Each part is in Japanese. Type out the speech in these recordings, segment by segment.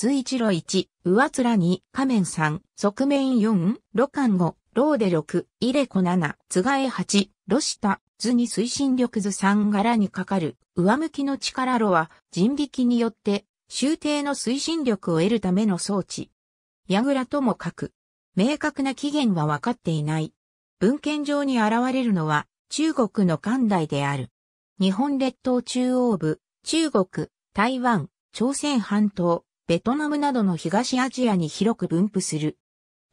図一路一、上面二、仮面三、側面四、露間五、ローで六、イレコ七、津がえ八、露下、図に推進力図三柄にかかる、上向きの力路は人力によって、終底の推進力を得るための装置。矢倉とも書く。明確な起源は分かっていない。文献上に現れるのは中国の関代である。日本列島中央部、中国、台湾、朝鮮半島、ベトナムなどの東アジアに広く分布する。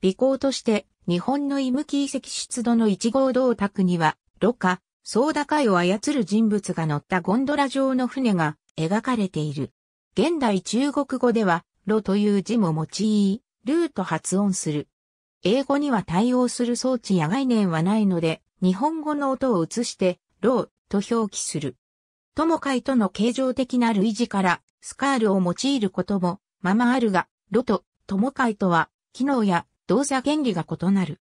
尾行として、日本のイムキ遺跡出土の1号銅卓には、ロカ、ソーダ海を操る人物が乗ったゴンドラ状の船が描かれている。現代中国語では、ロという字も用い、ルーと発音する。英語には対応する装置や概念はないので、日本語の音を移して、ローと表記する。友会との形状的な類似から、スカールを用いることもままあるが、ロと、友会とは、機能や動作原理が異なる。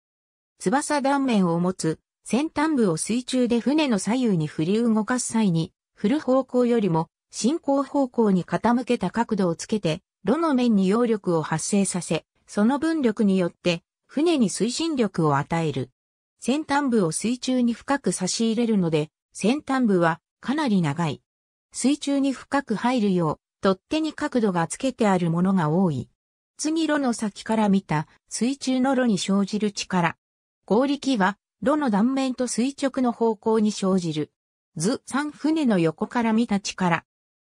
翼断面を持つ、先端部を水中で船の左右に振り動かす際に、振る方向よりも、進行方向に傾けた角度をつけて、炉の面に揚力を発生させ、その分力によって、船に推進力を与える。先端部を水中に深く差し入れるので、先端部はかなり長い。水中に深く入るよう、取っ手に角度がつけてあるものが多い。次炉の先から見た水中の炉に生じる力。合力は炉の断面と垂直の方向に生じる。図3船の横から見た力。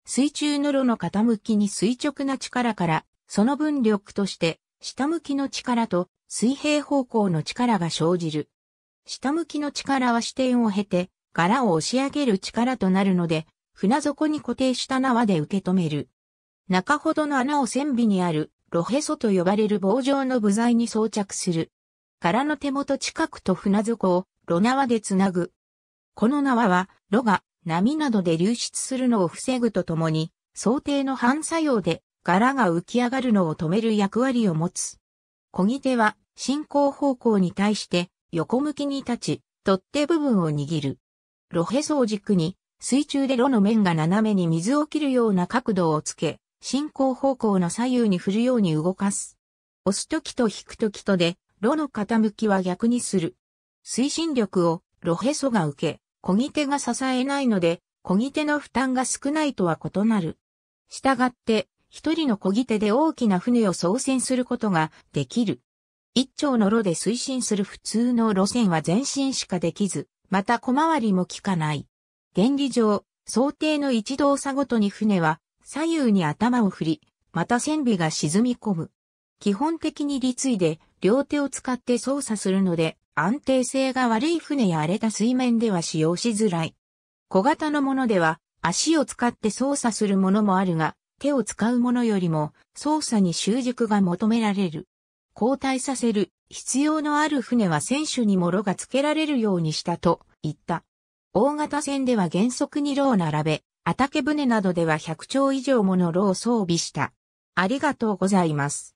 水中の炉の傾きに垂直な力から、その分力として下向きの力と水平方向の力が生じる。下向きの力は視点を経て、柄を押し上げる力となるので、船底に固定した縄で受け止める。中ほどの穴を線尾にある、ロヘソと呼ばれる棒状の部材に装着する。殻の手元近くと船底をロ縄でつなぐ。この縄は、ロが波などで流出するのを防ぐとともに、想定の反作用で柄が浮き上がるのを止める役割を持つ。漕ぎ手は進行方向に対して横向きに立ち、取っ手部分を握る。ロヘソを軸に水中で炉の面が斜めに水を切るような角度をつけ、進行方向の左右に振るように動かす。押すときと引くときとで、炉の傾きは逆にする。推進力を炉へそが受け、漕ぎ手が支えないので、漕ぎ手の負担が少ないとは異なる。したがって、一人の漕ぎ手で大きな船を操船することができる。一丁の炉で推進する普通の路線は前進しかできず、また小回りも効かない。原理上、想定の一動作ごとに船は左右に頭を振り、また船尾が沈み込む。基本的に立位で両手を使って操作するので安定性が悪い船や荒れた水面では使用しづらい。小型のものでは足を使って操作するものもあるが、手を使うものよりも操作に習熟が求められる。交代させる必要のある船は選手にもろがつけられるようにしたと言った。大型船では原則に炉を並べ、畑船などでは100丁以上もの炉を装備した。ありがとうございます。